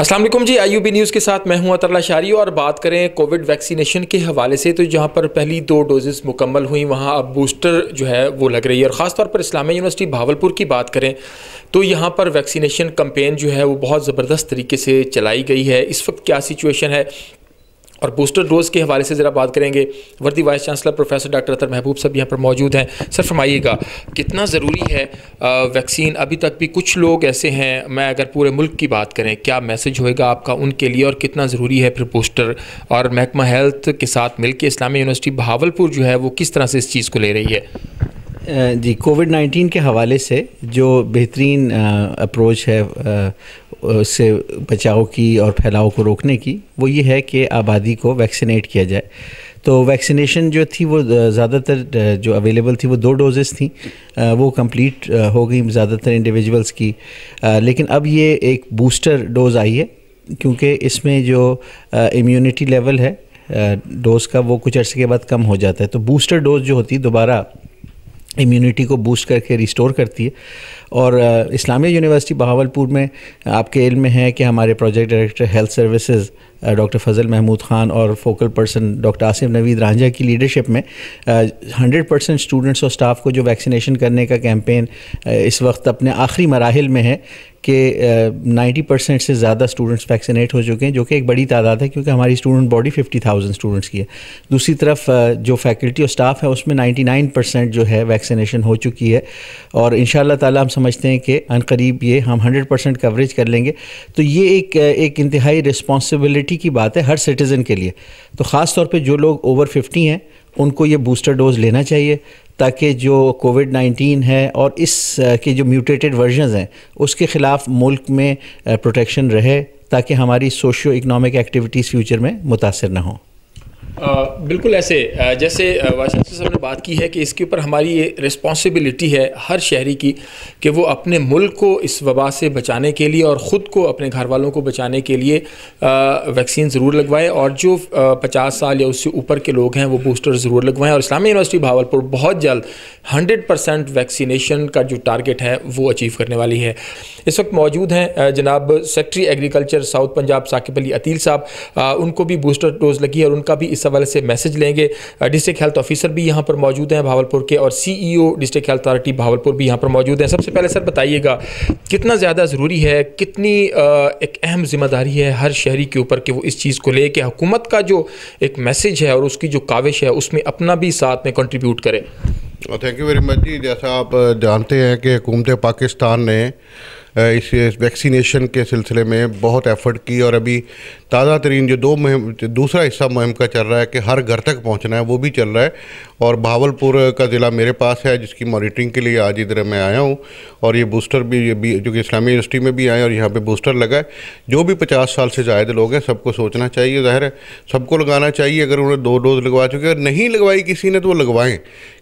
Aslam ji I U news के साथ मैं हूं अतरला शारी और बात करें कोविड वैक्सीनेशन के हवाले से तो जहां पर पहली दो डोजेस मुकम्मल हुई वहां अब बूस्टर जो है वो लग रही है और ख़ासतौर पर इस्लामी यूनिवर्सिटी भावलपुर की बात करें तो यहां पर वैक्सीनेशन कम्पेन जो है वो बहुत ज़बरदस्त तरीके से चलाई गई है इस वक्त क्या सिचुएशन है और बूस्टर डोज़ के हवाले से ज़रा बात करेंगे वर्दी vice chancellor professor doctor Athar Mehboob सब यहाँ पर मौजूद हैं सर फरमाइएगा कितना ज़रूरी है वैक्सीन अभी तक भी कुछ लोग ऐसे हैं मैं अगर पूरे मुल्क की बात करें क्या मैसेज होएगा आपका उनके लिए और कितना ज़रूरी है फिर बूस्टर और महकमा हेल्थ के साथ मिलकर इस्लामी यूनिवर्सिटी बहावलपुर जो है वो किस तरह से इस चीज़ को ले रही है जी कोविड नाइन्टीन के हवाले से जो बेहतरीन अप्रोच है से बचाव की और फैलाव को रोकने की वो ये है कि आबादी को वैक्सीनेट किया जाए तो वैक्सीनेशन जो थी वो ज़्यादातर जो अवेलेबल थी वो दो डोजेज़ थी वो कंप्लीट हो गई ज़्यादातर इंडिविजुअल्स की लेकिन अब ये एक बूस्टर डोज़ आई है क्योंकि इसमें जो इम्यूनिटी लेवल है डोज़ का वो कुछ अर्से के बाद कम हो जाता है तो बूस्टर डोज़ जो होती है दोबारा इम्यूनिटी को बूस्ट करके रिस्टोर करती है और इस्लामिया यूनिवर्सिटी बहावलपुर में आपके इल्म में है कि हमारे project director health services doctor Fazal Mahmood Khan और focal person doctor Asif Naveed Ranjha की लीडरशिप में हंड्रेड परसेंट स्टूडेंट्स और स्टाफ को जो वैक्सीनेशन करने का कैंपेन इस वक्त अपने आखिरी मराहल में है कि नाइन्टी परसेंट से ज़्यादा स्टूडेंट्स वैक्सीनेट हो चुके हैं जो कि एक बड़ी तादाद है क्योंकि हमारी student body fifty thousand students की है दूसरी तरफ जो फैकल्टी और स्टाफ है उसमें नाइन्टी नाइन परसेंट जो है वैक्सीनेशन हो चुकी है और इन ताला हम समझते हैं कि अनकरीब ये हम हंड्रेड परसेंट कवरेज कर लेंगे तो ये एक एक इंतहाई रिस्पॉन्सिबिलिटी इम्यूनिटी की बात है हर सिटीज़न के लिए तो ख़ास तौर पे जो लोग ओवर फिफ्टी हैं उनको ये बूस्टर डोज लेना चाहिए ताकि जो कोविड नाइन्टीन है और इस के जो म्यूटेटेड वर्जन हैं उसके ख़िलाफ़ मुल्क में प्रोटेक्शन रहे ताकि हमारी सोशियो इकनॉमिक एक्टिविटीज़ फ्यूचर में मुतासर ना हों बिल्कुल ऐसे जैसे वाइस साहब ने बात की है कि इसके ऊपर हमारी ये रिस्पॉन्सिबिलिटी है हर शहरी की कि वो अपने मुल्क को इस वबा से बचाने के लिए और ख़ुद को अपने घर वालों को बचाने के लिए वैक्सीन ज़रूर लगवाए और जो पचास साल या उससे ऊपर के लोग हैं वो बूस्टर ज़रूर लगवाएं और इस्लामी यूनिवर्सिटी भावलपुर बहुत जल्द हंड्रेड परसेंट वैक्सीनेशन का जो टारगेट है वो अचीव करने वाली है इस वक्त मौजूद हैं जनाब secretary agriculture south Punjab Saqib Ali Ateel sahab उनको भी बूस्टर डोज लगी और उनका भी इस हवाले से मैसेज लेंगे डिस्ट्रिक्ट हेल्थ ऑफिसर भी यहाँ पर मौजूद हैं भावलपुर के और C E O district health authority Bahawalpur भी यहाँ पर मौजूद हैं सबसे पहले सर बताइएगा कितना ज़्यादा ज़रूरी है कितनी एक अहम जिम्मेदारी है हर शहरी के ऊपर कि वो इस चीज़ को ले हुकूमत का जो एक मैसेज है और उसकी जो काविश है उसमें अपना भी साथ में कंट्रीब्यूट करें थैंक यू वेरी मच जी जैसा आप जानते हैं कि हुकूमत पाकिस्तान ने इस वैक्सीनेशन के सिलसिले में बहुत एफर्ट की और अभी ताज़ा तरीन जो दो मुहिम दूसरा हिस्सा मुहिम का चल रहा है कि हर घर तक पहुंचना है वो भी चल रहा है और भावलपुर का ज़िला मेरे पास है जिसकी मॉनिटरिंग के लिए आज इधर मैं आया हूँ और ये बूस्टर भी ये भी जो कि इस्लामी यूनिवर्सिटी में भी आए और यहाँ पर बूस्टर लगाए जो भी पचास साल से ज़ायद लोग हैं सबको सोचना चाहिए ज़ाहिर है सबको लगाना चाहिए अगर उन्हें दो डोज लगवा चुके अगर नहीं लगवाई किसी ने तो वो लगवाएँ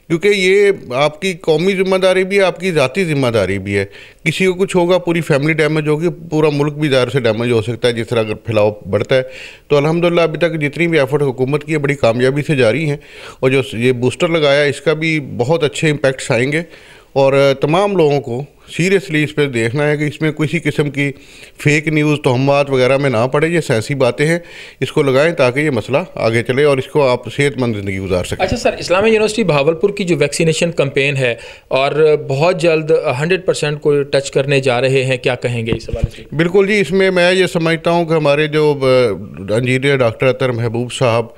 क्योंकि ये आपकी कौमी जिम्मेदारी भी है आपकी ज़ाती जिम्मेदारी भी है किसी को कुछ होगा पूरी फैमिली डैमेज होगी पूरा मुल्क भी ज़ाहिर से डैमेज हो सकता है जिस तरह अगर फैलाव बढ़ता है तो अलहमदिल्ला अभी तक जितनी भी एफर्ट हुकूमत की है बड़ी कामयाबी से जारी हैं और जो ये बूस्टर लगाया इसका भी बहुत अच्छे इम्पेक्ट्स आएंगे और तमाम लोगों को सीरियसली इस पर देखना है कि इसमें किसी किस्म की फेक न्यूज़ तोहमत वगैरह में ना पड़े ये सैंसी बातें हैं इसको लगाएं ताकि ये मसला आगे चले और इसको आप सेहतमंद ज़िंदगी गुजार सकें अच्छा सर इस्लामी यूनिवर्सिटी भावलपुर की जो वैक्सीनेशन कम्पेन है और बहुत जल्द हंड्रेड परसेंट को टच करने जा रहे हैं क्या कहेंगे इस हवाले से बिल्कुल जी इसमें मैं ये समझता हूँ कि हमारे जो इंजीनियर डॉक्टर अतर महबूब साहब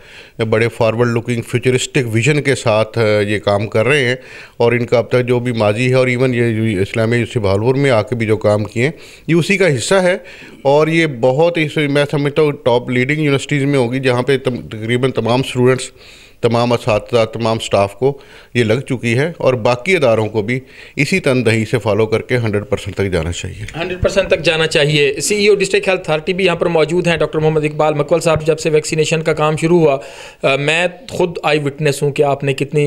बड़े फारवर्ड लुकिंग फ्यूचरिस्टिक विजन के साथ ये काम कर रहे हैं और इनका अब तक जो भी माजी है और इवन ये इस्लामी यूनिवर्सिटी भालपुर में आके भी जो काम किए ये उसी का हिस्सा है और ये बहुत ही मैं समझता हूँ टॉप लीडिंग यूनिवर्सिटीज़ में होगी जहाँ पे तकरीबन तमाम स्टूडेंट्स तमाम इस तमाम स्टाफ को ये लग चुकी है और बाकी इदारों को भी इसी तनदही से फॉलो करके हंड्रेड परसेंट तक जाना चाहिए हंड्रेड परसेंट तक जाना चाहिए C E district health authority भी यहाँ पर मौजूद हैं डॉक्टर मोहम्मद इकबाल मकवल साहब जब से वैक्सीनेशन का काम शुरू हुआ आ, मैं खुद आई विटनेस हूँ कि आपने कितनी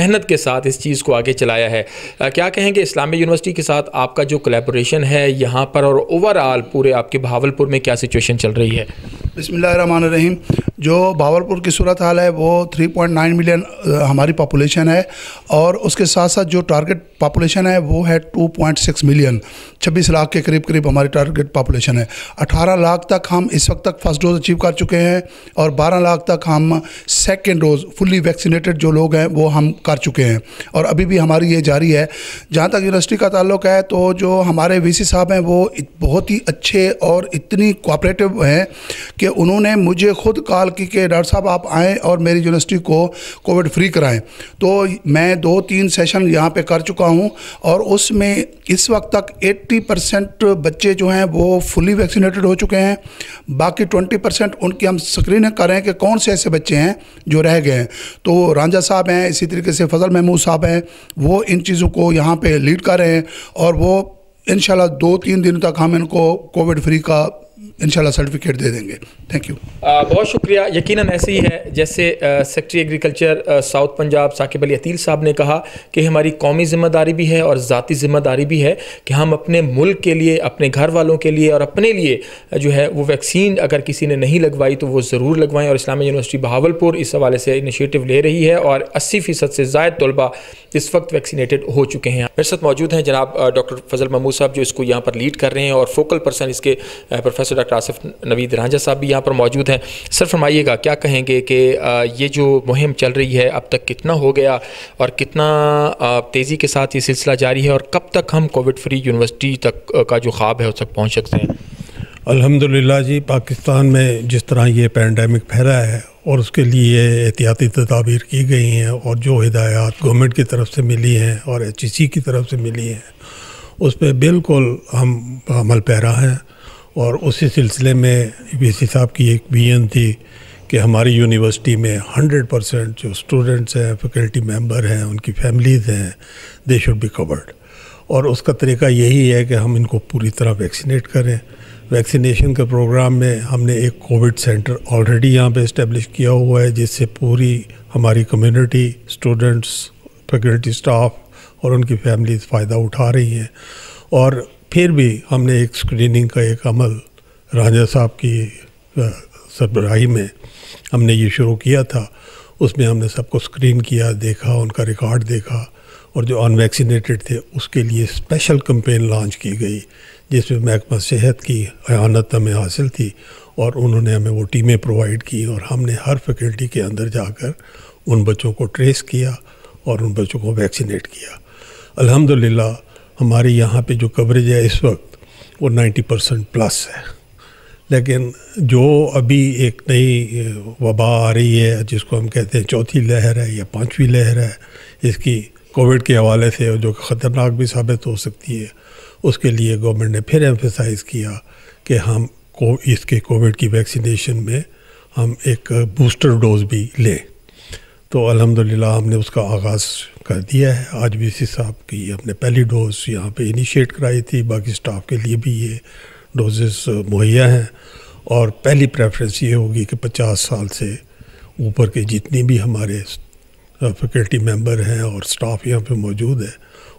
मेहनत के साथ इस चीज़ को आगे चलाया है आ, क्या कहेंगे इस्लामी यूनिवर्सिटी के साथ आपका जो कोलेबोरेशन है यहाँ पर और ओवरऑल पूरे आपके भावलपुर में क्या सिचुएशन चल रही है बसमिल रहीम जो भावलपुर की सूरत हाल है वो 3.9 मिलियन uh, हमारी पॉपुलेशन है और उसके साथ साथ जो टारगेट पॉपुलेशन है वो है 2.6 मिलियन 26 लाख के करीब करीब हमारी टारगेट पॉपुलेशन है 18 लाख तक हम इस वक्त तक फर्स्ट डोज अचीव कर चुके हैं और 12 लाख तक हम सेकेंड डोज फुल्ली वैक्सीनेटेड जो लोग हैं वो हम कर चुके हैं और अभी भी हमारी ये जारी है जहाँ तक यूनिवर्सिटी का ताल्लुक है तो जो हमारे वी साहब हैं वो बहुत ही अच्छे और इतनी कोऑपरेटिव हैं कि उन्होंने मुझे खुद कॉल की कि डॉक्टर साहब आप आएँ और मेरी यूनिवर्सिटी को कोविड फ्री कराएँ तो मैं दो तीन सेशन यहाँ पर कर चुका हूँ और उसमें इस वक्त तक 80 परसेंट बच्चे जो हैं वो फुली वैक्सीनेटेड हो चुके हैं बाकी 20 परसेंट उनकी हम स्क्रीनिंग कर रहे हैं कि कौन से ऐसे बच्चे हैं जो रह गए हैं तो रांझा साहब हैं इसी तरीके से फजल महमूद साहब हैं वो इन चीज़ों को यहाँ पर लीड कर रहे हैं और वो इन दो तीन दिन तक हम इनको कोविड फ्री का इन सर्टिफिकेट दे देंगे थैंक यू बहुत शुक्रिया यकीनन ऐसे ही है जैसे secretary agriculture south Punjab Saqib Ali Ateel sahab ने कहा कि हमारी कौमी ज़िम्मेदारी भी है और ज़ाती ज़िम्मेदारी भी है कि हम अपने मुल्क के लिए अपने घर वालों के लिए और अपने लिए जो है वो वैक्सीन अगर किसी ने नहीं लगवाई तो वो ज़रूर लगवाएं और इस्लामी यूनिवर्सिटी बहावलपुर इस हवाले से इनिशियटिव ले रही है और अस्सी फ़ीसद से ज़ायद तलबा इस वक्त वैक्सीनेटेड हो चुके हैं मेरे साथ मौजूद हैं जनाब डॉक्टर फजल महमूद साहब जो इसको यहाँ पर लीड कर रहे हैं और फोकल पर्सन इसके professor professor doctor Asif Naveed Ranjha sahab भी यहाँ पर मौजूद हैं सर फरमाइएगा क्या कहेंगे कि ये जो मुहिम चल रही है अब तक कितना हो गया और कितना तेज़ी के साथ ये सिलसिला जारी है और कब तक हम कोविड फ्री यूनिवर्सिटी तक का जो ख्वाब है उस तक पहुँच सकते हैं अलहमदिल्ला जी पाकिस्तान में जिस तरह ये पैंडमिक फैला है और उसके लिए एहतियाती तदाबीर की गई हैं और जो हिदायत गवर्नमेंट की तरफ से मिली हैं और एच की तरफ से मिली हैं उस पर बिल्कुल हम अमल पैरा हैं और उसी सिलसिले में सी साहब की एक बीन थी कि हमारी यूनिवर्सिटी में 100 परसेंट जो स्टूडेंट्स हैं फैकल्टी मेंबर हैं उनकी फैमिलीज़ हैं दे शुड बी कवर्ड और उसका तरीका यही है कि हम इनको पूरी तरह वैक्सीनेट करें वैक्सीनेशन के प्रोग्राम में हमने एक कोविड सेंटर ऑलरेडी यहाँ पे इस्टेब्लिश किया हुआ है जिससे पूरी हमारी कम्यूनिटी स्टूडेंट्स फैकल्टी स्टाफ और उनकी फैमिलीज फ़ायदा उठा रही हैं और फिर भी हमने एक स्क्रीनिंग का एक अमल राजा साहब की सरबराही में हमने ये शुरू किया था उसमें हमने सबको स्क्रीन किया देखा उनका रिकॉर्ड देखा और जो अनवैक्सीनेटेड थे उसके लिए स्पेशल कम्पेन लॉन्च की गई जिसमें महकमा सेहत की अहानत हमें हासिल थी और उन्होंने हमें वो टीमें प्रोवाइड की और हमने हर फैकल्टी के अंदर जाकर उन बच्चों को ट्रेस किया और उन बच्चों को वैक्सीनेट किया अल्हम्दुलिल्लाह हमारे यहाँ पे जो कवरेज है इस वक्त वो 90 परसेंट प्लस है लेकिन जो अभी एक नई वबा आ रही है जिसको हम कहते हैं चौथी लहर है या पांचवी लहर है इसकी कोविड के हवाले से जो ख़तरनाक भी साबित हो सकती है उसके लिए गवर्नमेंट ने फिर एम्फेसाइज किया कि हम को इसके कोविड की वैक्सीनेशन में हम एक बूस्टर डोज भी लें तो अलहमदिल्ला हमने उसका आगाज़ कर दिया है आज भी सी साहब की हमने पहली डोज यहाँ पे इनिशिएट कराई थी बाकी स्टाफ के लिए भी ये डोजेस मुहैया हैं और पहली प्रेफरेंस ये होगी कि 50 साल से ऊपर के जितनी भी हमारे फैकल्टी मेंबर हैं और स्टाफ यहाँ पे मौजूद है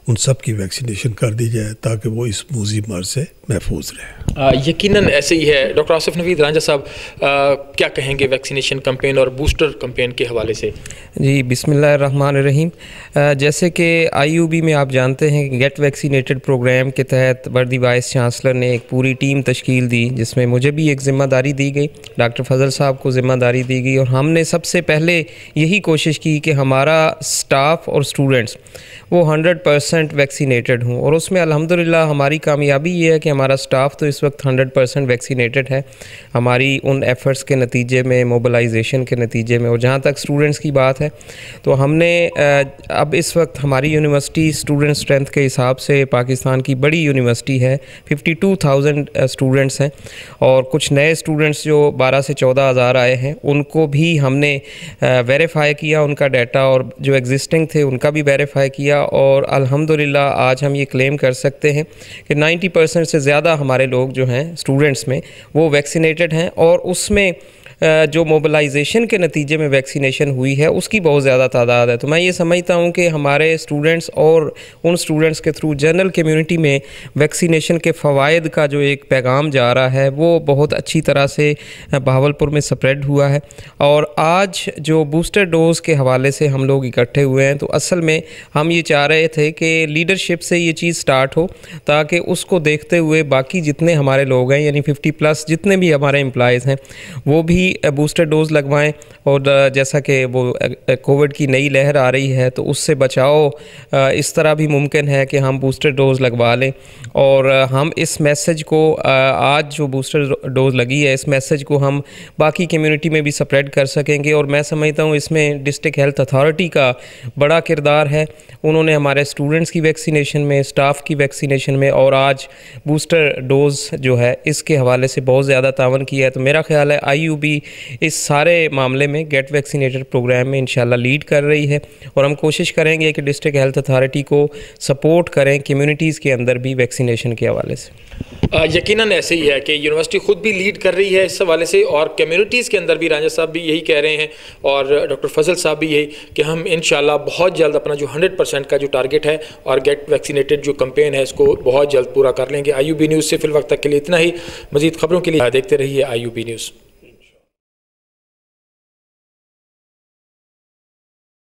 उन सब की वैक्सीनेशन कर दी जाए ताकि वो इस मूजी मर्ज से महफूज रहे यकीन ऐसे ही है डॉक्टर आसिफ नवीद राजा साहब क्या कहेंगे वैक्सीनेशन कम्पेन और बूस्टर कम्पेन के हवाले से जी बिसमान रहीम जैसे कि आई यू बी में आप जानते हैं गेट वैक्सीनेटेड प्रोग्राम के तहत वर्दी वाइस चांसलर ने एक पूरी टीम तश्कील दी जिसमें मुझे भी एक ज़िम्मेदारी दी गई डॉक्टर फजल साहब को ज़िम्मेदारी दी गई और हमने सबसे पहले यही कोशिश की कि हमारा स्टाफ और स्टूडेंट्स वो हंड्रेड परसेंट वैक्सीनेटेड हूँ और उसमें अल्हम्दुलिल्लाह हमारी कामयाबी ये है कि हमारा स्टाफ तो इस वक्त हंड्रेड परसेंट वैक्सीनेटेड है हमारी उन एफ़र्ट्स के नतीजे में मोबलाइजेशन के नतीजे में और जहाँ तक स्टूडेंट्स की बात है तो हमने अब इस वक्त हमारी यूनिवर्सिटी स्टूडेंट स्ट्रेंथ के हिसाब से पाकिस्तान की बड़ी यूनिवर्सिटी है फिफ्टी टू थाउजेंड स्टूडेंट्स हैं और कुछ नए स्टूडेंट्स जो बारह से चौदह हज़ार आए हैं उनको भी हमने वेरीफाई किया उनका डाटा और जो एग्ज़िस्टिंग थे उनका भी वेरीफाई किया और अलहमद अल्हम्दुलिल्लाह आज हम ये क्लेम कर सकते हैं कि 90 परसेंट से ज़्यादा हमारे लोग जो हैं स्टूडेंट्स में वो वैक्सीनेटेड हैं और उसमें जो मोबलाइजेशन के नतीजे में वैक्सीनेशन हुई है उसकी बहुत ज़्यादा तादाद है तो मैं ये समझता हूँ कि हमारे स्टूडेंट्स और उन स्टूडेंट्स के थ्रू जनरल कम्यूनिटी में वैक्सीनेशन के फ़वाद का जो एक पैगाम जा रहा है वो बहुत अच्छी तरह से बहावलपुर में स्प्रेड हुआ है और आज जो बूस्टर डोज़ के हवाले से हम लोग इकट्ठे हुए हैं तो असल में हम ये चाह रहे थे कि लीडरशिप से ये चीज़ स्टार्ट हो ताकि उसको देखते हुए बाकी जितने हमारे लोग हैं यानी 50 प्लस जितने भी हमारे एम्प्लॉज़ हैं वो भी बूस्टर डोज लगवाएं और जैसा कि वो कोविड की नई लहर आ रही है तो उससे बचाओ इस तरह भी मुमकिन है कि हम बूस्टर डोज लगवा लें और हम इस मैसेज को आज जो बूस्टर डोज लगी है इस मैसेज को हम बाकी कम्युनिटी में भी स्प्रेड कर सकेंगे और मैं समझता हूँ इसमें डिस्ट्रिक्ट हेल्थ अथॉरिटी का बड़ा किरदार है उन्होंने हमारे स्टूडेंट्स की वैक्सीनेशन में स्टाफ की वैक्सीनेशन में और आज बूस्टर डोज़ जो है इसके हवाले से बहुत ज़्यादा तावन किया है तो मेरा ख्याल है आई इस सारे मामले में गेट वैक्सीनेटेड प्रोग्राम में इंशाल्लाह लीड कर रही है और हम कोशिश करेंगे कि डिस्ट्रिक्ट हेल्थ अथॉरिटी को सपोर्ट करें कम्यूनिटीज़ के अंदर भी वैक्सीनेशन के हवाले से यकीनन ऐसे ही है कि यूनिवर्सिटी खुद भी लीड कर रही है इस हवाले से और कम्यूनिटीज़ के अंदर भी राजा साहब भी यही कह रहे हैं और डॉक्टर फजल साहब भी यही कि हम इन बहुत जल्द अपना जो हंड्रेड परसेंट का जो टारगेट है और गेट वैक्सीनेटेड जो कंपेन है इसको बहुत जल्द पूरा कर लेंगे आई न्यूज़ से फिल वक्त तक के लिए इतना ही मजीद खबरों के लिए देखते रहिए आई न्यूज़